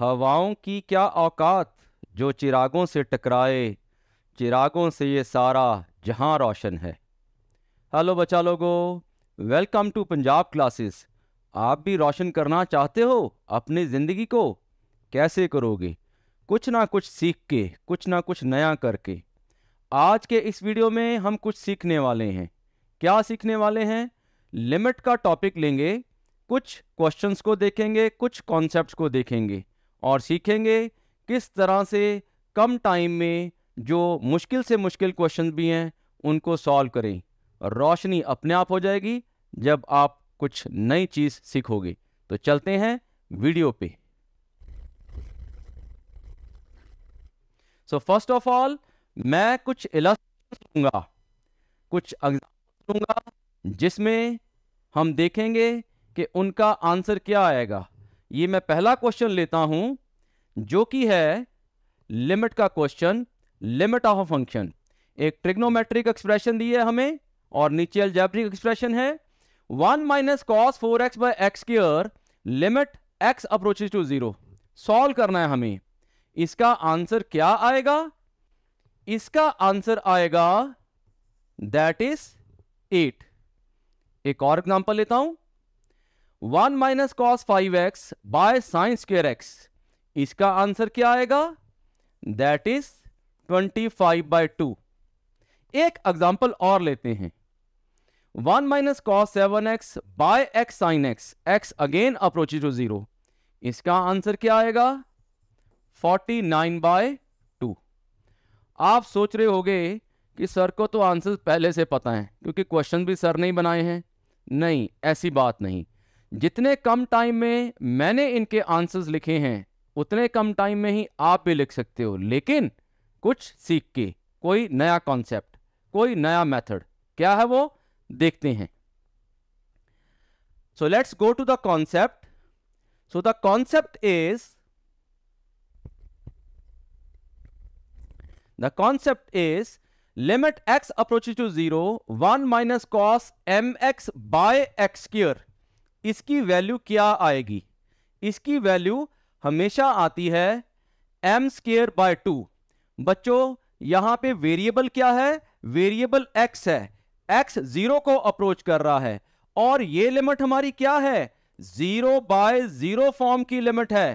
हवाओं की क्या औकात जो चिरागों से टकराए चिरागों से ये सारा जहां रोशन है हेलो बच्चा लोगो वेलकम टू पंजाब क्लासेस आप भी रोशन करना चाहते हो अपनी ज़िंदगी को कैसे करोगे कुछ ना कुछ सीख के कुछ ना कुछ नया करके आज के इस वीडियो में हम कुछ सीखने वाले हैं क्या सीखने वाले हैं लिमिट का टॉपिक लेंगे कुछ क्वेश्चंस को देखेंगे कुछ कॉन्सेप्ट्स को देखेंगे और सीखेंगे किस तरह से कम टाइम में जो मुश्किल से मुश्किल क्वेश्चन भी हैं उनको सॉल्व करें रोशनी अपने आप हो जाएगी जब आप कुछ नई चीज़ सीखोगे तो चलते हैं वीडियो पे सो फर्स्ट ऑफ ऑल मैं कुछ इलास्ट्रेशन कुछ एग्जाम्पल जिसमें हम देखेंगे कि उनका आंसर क्या आएगा ये मैं पहला क्वेश्चन लेता हूं जो कि है लिमिट का question limit of a function एक ट्रिग्नोमेट्रिक एक्सप्रेशन दी है हमें और नीचे अल्जेब्रिक एक्सप्रेशन है one minus cos four x by x square limit x approaches to zero solve करना है हमें इसका आंसर क्या आएगा इसका आंसर आएगा दैट इज एट एक और एग्जाम्पल लेता हूं one minus cos five x by sine square x इसका आंसर क्या आएगा that is twenty five by two एक एग्जाम्पल और लेते हैं one minus cos seven x by x sine x x again approach to zero इसका answer क्या आएगा फोर्टी नाइन बाय टू आप सोच रहे होंगे कि सर को तो आंसर पहले से पता है क्योंकि क्वेश्चन भी सर ने बनाए हैं नहीं ऐसी बात नहीं जितने कम टाइम में मैंने इनके आंसर्स लिखे हैं उतने कम टाइम में ही आप भी लिख सकते हो लेकिन कुछ सीख के कोई नया कॉन्सेप्ट कोई नया मेथड क्या है वो देखते हैं so let's go to the concept so the concept is the concept is limit x approach to zero one minus cos m x by x square इसकी वैल्यू क्या आएगी इसकी वैल्यू हमेशा आती है एम स्केयर बाय टू बच्चों यहां पे वेरिएबल क्या है वेरिएबल एक्स है एक्स जीरो को अप्रोच कर रहा है और ये लिमिट हमारी क्या है जीरो बाय जीरो फॉर्म की लिमिट है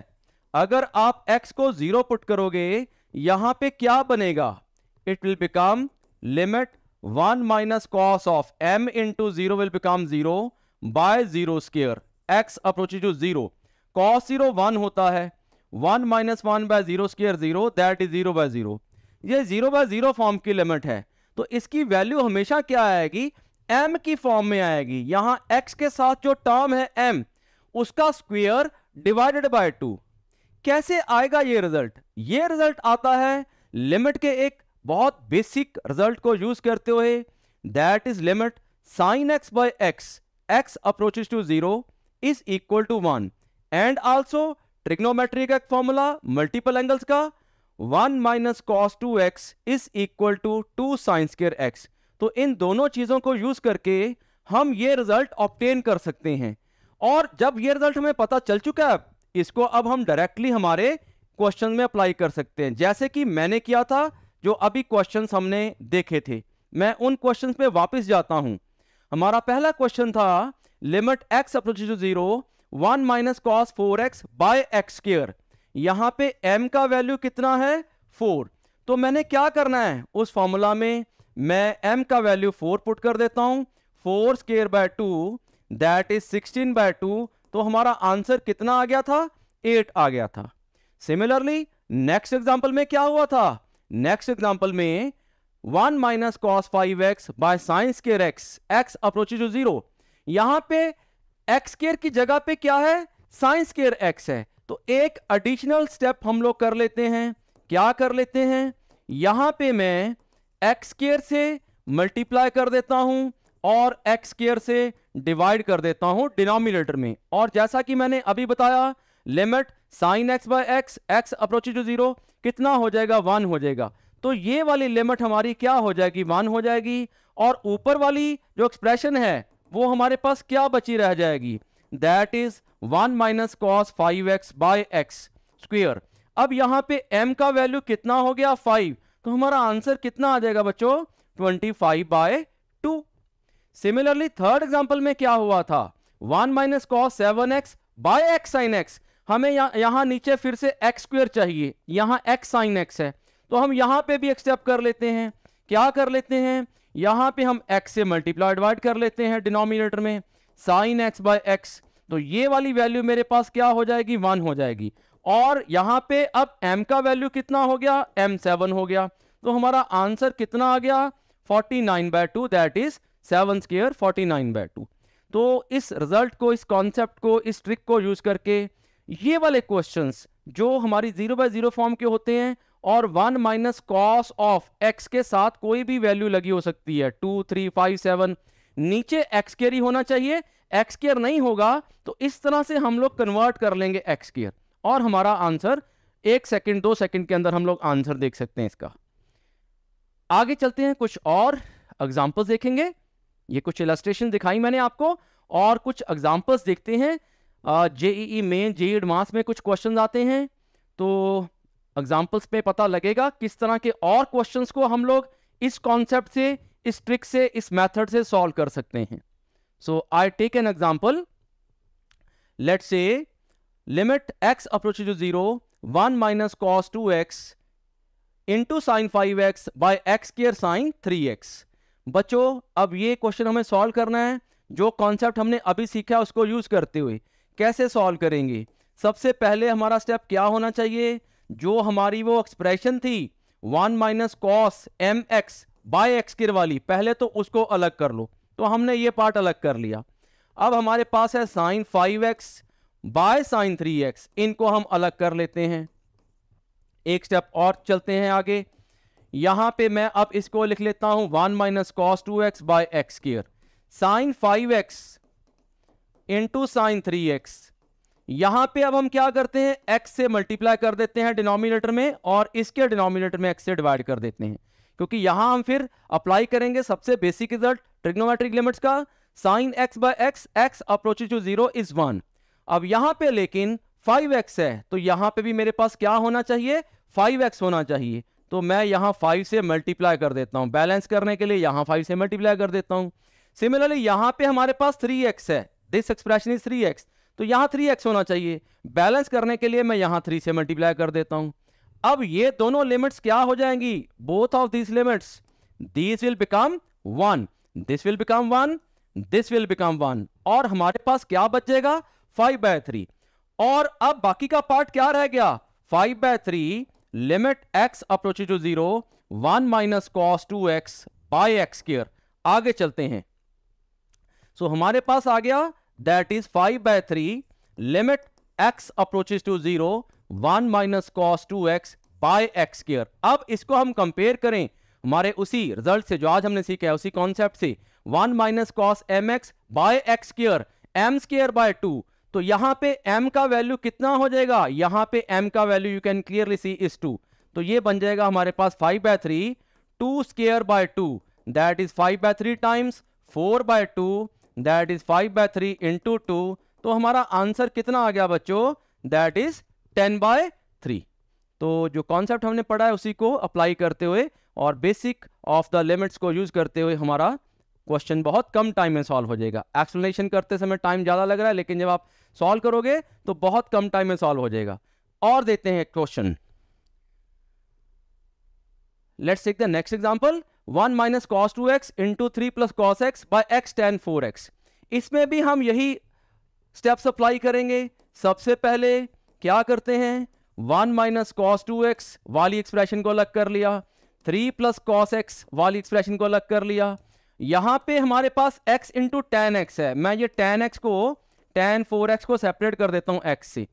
अगर आप एक्स को जीरो पुट करोगे यहां पे क्या बनेगा it will become limit one minus cos of m into zero will become zero by zero square x approaches to zero cos zero one होता है one minus one by zero square zero that is zero by zero ये zero by zero form की limit है तो इसकी value हमेशा क्या आएगी एम की फॉर्म में आएगी यहां एक्स के साथ जो टर्म है एम उसका स्क्वेयर डिवाइडेड बाय टू कैसे आएगा ये रिजल्ट ये रिजल्ट आता है लिमिट के एक बहुत बेसिक रिजल्ट को यूज करते हुए that is limit sine x by x x approaches to 0 is equal to 1 and also trigonometric का formula multiple angles ka 1 minus cos 2x is equal to 2 sin square x तो इन दोनों चीज़ों को use करके हम ये रिजल्ट ऑप्टेन कर सकते हैं और जब ये रिजल्ट हमें पता चल चुका है इसको अब हम डायरेक्टली हमारे क्वेश्चन में अप्लाई कर सकते हैं जैसे कि मैंने किया था जो अभी क्वेश्चन हमने देखे थे मैं उन क्वेश्चन पे वापस जाता हूं हमारा पहला क्वेश्चन था limit x approach to zero one minus cos four x by x square यहां पर एम का वैल्यू कितना है फोर तो मैंने क्या करना है उस फॉर्मूला में मैं m का वैल्यू फोर पुट कर देता हूं four square by two that is sixteen by two तो हमारा आंसर कितना आ गया था एट आ गया था सिमिलरली नेक्स्ट एग्जाम्पल में क्या हुआ था नेक्स्ट एग्जाम्पल में one minus cos five x by sine square x x approach to zero यहां पे एक्स केयर की जगह पे क्या है साइंस केयर एक्स है तो एक एडिशनल स्टेप हम लोग कर लेते हैं क्या कर लेते हैं यहां पे मैं एक्स केयर से मल्टीप्लाई कर देता हूं और एक्स केयर से डिवाइड कर देता हूं डिनोमिनेटर में और जैसा कि मैंने अभी बताया limit sine x by x x approach to zero कितना हो जाएगा वन हो जाएगा तो ये वाली लिमिट हमारी क्या हो जाएगी वन हो जाएगी और ऊपर वाली जो एक्सप्रेशन है वो हमारे पास क्या बची रह जाएगी that is one minus cos five x by x square अब यहाँ पे m का वैल्यू कितना हो गया फाइव तो हमारा आंसर कितना आ जाएगा बच्चों twenty five by two similarly third example में क्या हुआ था one minus cos seven x by x sine x हमें यहां यहाँ नीचे फिर से एक्स स्क्वेयर चाहिए यहाँ एक्स साइन एक्स है तो हम यहां पे भी एक्सेप्ट कर लेते हैं क्या कर लेते हैं यहां पे हम एक्स से मल्टीप्लाई डिवाइड कर लेते हैं डिनोमिनेटर में साइन एक्स बाय एक्स तो ये वाली वैल्यू मेरे पास क्या हो जाएगी वन हो जाएगी और यहां पे अब m का वैल्यू कितना हो गया m सेवन हो गया तो हमारा आंसर कितना आ गया forty nine by two that is seven square forty nine by two तो इस रिजल्ट को इस कॉन्सेप्ट को इस ट्रिक को यूज करके ये वाले क्वेश्चंस जो हमारी जीरो बाय जीरो फॉर्म के होते हैं और one minus cos of x के साथ कोई भी वैल्यू लगी हो सकती है टू थ्री फाइव सेवन नीचे एक्स केयर ही होना चाहिए एक्स केयर नहीं होगा तो इस तरह से हम लोग कन्वर्ट कर लेंगे एक्स केयर और हमारा आंसर एक सेकंड दो सेकंड के अंदर हम लोग आंसर देख सकते हैं इसका आगे चलते हैं कुछ और एग्जाम्पल्स देखेंगे ये कुछ इलास्ट्रेशन दिखाई मैंने आपको और कुछ एग्जाम्पल्स देखते हैं जेईई में जेई एडवांस में कुछ क्वेश्चन आते हैं तो एग्जाम्पल्स पे पता लगेगा किस तरह के और क्वेश्चंस को हम लोग इस कॉन्सेप्ट से इस ट्रिक से इस मेथड से सॉल्व कर सकते हैं so I take an example let say limit x approach to zero one minus cos two x into sine five x by x square sine three x बच्चों अब ये question हमें solve करना है जो कॉन्सेप्ट हमने अभी सीखा उसको यूज करते हुए कैसे सॉल्व करेंगे सबसे पहले हमारा स्टेप क्या होना चाहिए जो हमारी वो एक्सप्रेशन थी one minus cos m x by x किर वाली पहले तो उसको अलग कर लो तो हमने ये पार्ट अलग कर लिया अब हमारे पास है sine five x by sine three x इनको हम अलग कर लेते हैं एक स्टेप और चलते हैं आगे यहां पे मैं अब इसको लिख लेता हूं one minus cos two x by x square sine five x into sine three x यहां पे अब हम क्या करते हैं एक्स से मल्टीप्लाई कर देते हैं डिनोमिनेटर में और इसके डिनोमिनेटर में एक्स से डिवाइड कर देते हैं क्योंकि यहां हम फिर अप्लाई करेंगे सबसे बेसिक रिजल्ट ट्रिग्नोमेट्रिक लिमिट्स का sine x by x x approach to zero is one अब यहां पे लेकिन फाइव एक्स है तो यहां पे भी मेरे पास क्या होना चाहिए फाइव एक्स होना चाहिए तो मैं यहां फाइव से मल्टीप्लाई कर देता हूं बैलेंस करने के लिए यहां फाइव से मल्टीप्लाई कर देता हूँ सिमिलरली यहां पे हमारे पास थ्री एक्स है this expression is three x तो यहाँ थ्री एक्स होना चाहिए बैलेंस करने के लिए मैं यहाँ थ्री से मल्टीप्लाई कर देता हूँ अब ये दोनों लिमिट्स क्या हो जाएंगी both of these limits this will become one this will become one this will become one और हमारे पास क्या बचेगा फाइव बाय थ्री और अब बाकी का पार्ट क्या रह गया five by three limit x approach to zero one minus cos two x by x आगे चलते हैं सो so, हमारे पास आ गया that is 5 by 3 limit x to zero one minus cos two x by x square अब इसको हम compare करें हमारे उसी रिजल्ट से जो आज हमने सीखा है उसी कॉन्सेप्ट से one minus cos m x by x square m square by two तो यहां पे m का वैल्यू कितना हो जाएगा यहां पे m का value you can clearly see is two तो ये बन जाएगा हमारे पास 5 by three two square by two that is 5 by three times 4 by two that is five by three into two तो हमारा आंसर कितना आ गया बच्चों that is ten by three तो जो कॉन्सेप्ट हमने पढ़ा है उसी को अप्लाई करते हुए और बेसिक ऑफ द लिमिट्स को यूज करते हुए हमारा क्वेश्चन बहुत कम टाइम में सॉल्व हो जाएगा एक्सप्लेनेशन करते समय टाइम ज़्यादा लग रहा है लेकिन जब आप सॉल्व करोगे तो बहुत कम टाइम में सॉल्व हो जाएगा और देते हैं question let's take the next example one minus cos two x into three plus cos x by x tan four x इसमें भी हम यही स्टेप्स अप्लाई करेंगे सबसे पहले क्या करते हैं one minus cos two x वाली एक्सप्रेशन को अलग कर लिया थ्री प्लस कॉस एक्स वाली एक्सप्रेशन को अलग कर लिया यहाँ पे हमारे पास x इंटू टेन एक्स है मैं ये टेन एक्स को टेन फोर एक्स को सेपरेट कर देता हूँ x से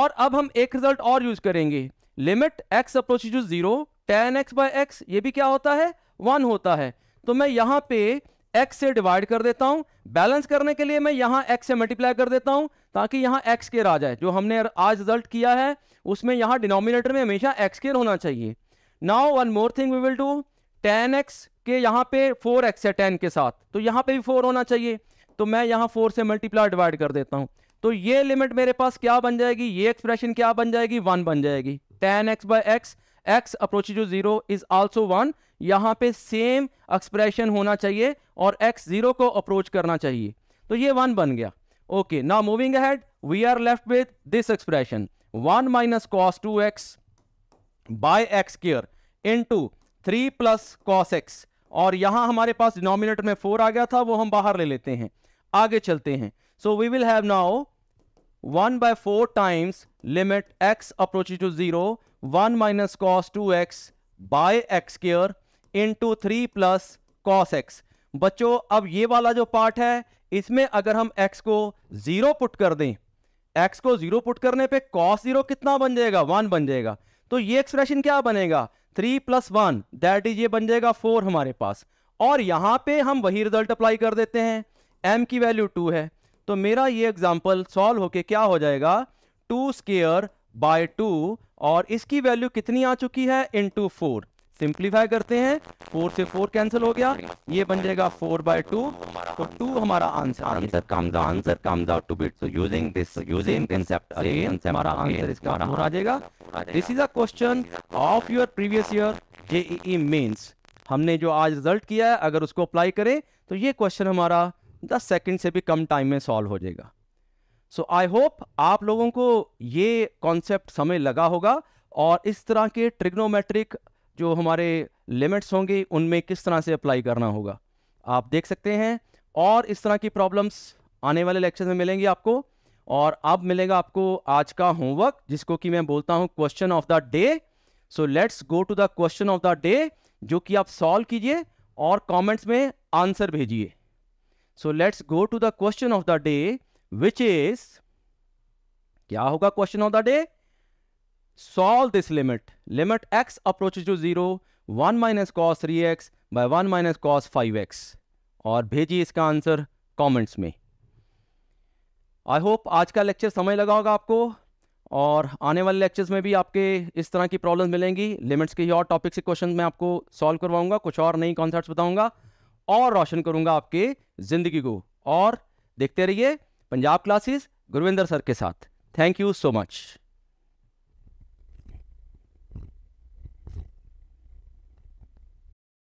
और अब हम एक रिजल्ट और यूज करेंगे limit x approach to zero tan x by x ये भी क्या होता है वन होता है तो मैं यहां पे एक्स से डिवाइड कर देता हूं बैलेंस करने के लिए मैं यहां एक्स से मल्टीप्लाई कर देता हूं ताकि यहां एक्स केयर आ जाए जो हमने आज रिजल्ट किया है उसमें यहां डिनोमिनेटर में हमेशा एक्स केयर होना चाहिए now one more thing we will do tan x के यहाँ पे फोर एक्स है टेन के साथ तो यहां पे भी फोर होना चाहिए तो मैं यहाँ फोर से मल्टीप्लाई डिवाइड कर देता हूँ तो ये लिमिट मेरे पास क्या बन जाएगी ये एक्सप्रेशन क्या बन जाएगी वन बन जाएगी tan x by x x approach to zero is also one यहाँ पे सेम एक्सप्रेशन होना चाहिए और एक्स जीरो को अप्रोच करना चाहिए तो ये वन बन गया ओके ना moving ahead we are left with this expression one minus cos two x by x square into three plus cos x और यहाँ हमारे पास डिनोमिनेटर में फोर आ गया था वो हम बाहर ले लेते हैं आगे चलते हैं so we will have now one by four times limit x approach to zero one minus cos two x by x into three plus cos x बच्चों अब ये वाला जो पार्ट है इसमें अगर हम एक्स को जीरो पुट कर दें एक्स को जीरो पुट करने पे कॉस जीरो कितना बन जाएगा वन बन जाएगा तो ये एक्सप्रेशन क्या बनेगा three plus one that is ये बन जाएगा फोर हमारे पास और यहां पे हम वही रिजल्ट अप्लाई कर देते हैं एम की वैल्यू टू है तो मेरा ये एग्जाम्पल सॉल्व होके क्या हो जाएगा टू स्केयर बाय टू और इसकी वैल्यू कितनी आ चुकी है इन टू फोर सिंप्लीफाई करते हैं फोर से फोर कैंसिल हो गया ये बन जाएगा फोर बाय टू तो टू हमारा answer answer comes answer comes out to bit so using this using concept again हमारा आंसर इसका आंसर आ जाएगा this is a question of your previous year JEE Mains हमने जो आज रिजल्ट किया है अगर उसको अप्लाई करें तो ये क्वेश्चन हमारा दस सेकेंड से भी कम टाइम में सॉल्व हो जाएगा सो आई होप आप लोगों को ये कॉन्सेप्ट समय लगा होगा और इस तरह के ट्रिग्नोमेट्रिक जो हमारे लिमिट्स होंगे उनमें किस तरह से अप्लाई करना होगा आप देख सकते हैं और इस तरह की प्रॉब्लम्स आने वाले लेक्चर में मिलेंगी आपको और अब मिलेगा आपको आज का होमवर्क जिसको कि मैं बोलता हूं question of the day so let's go to the question of the day जो कि आप सॉल्व कीजिए और कमेंट्स में आंसर भेजिए so let's go to the question of the day which is क्या होगा question of the day solve this limit limit x approach to zero one minus cos three x by one minus cos five x और भेजिए इसका answer comments में I hope आज का lecture समय लगा होगा आपको और आने वाले लेक्चर्स में भी आपके इस तरह की प्रॉब्लम मिलेंगी लिमिट्स के ही और टॉपिक से क्वेश्चन मैं आपको सॉल्व करवाऊंगा कुछ और नई कॉन्सेप्ट बताऊंगा और रोशन करूंगा आपके जिंदगी को और देखते रहिए पंजाब क्लासेस गुरविंदर सर के साथ थैंक यू सो मच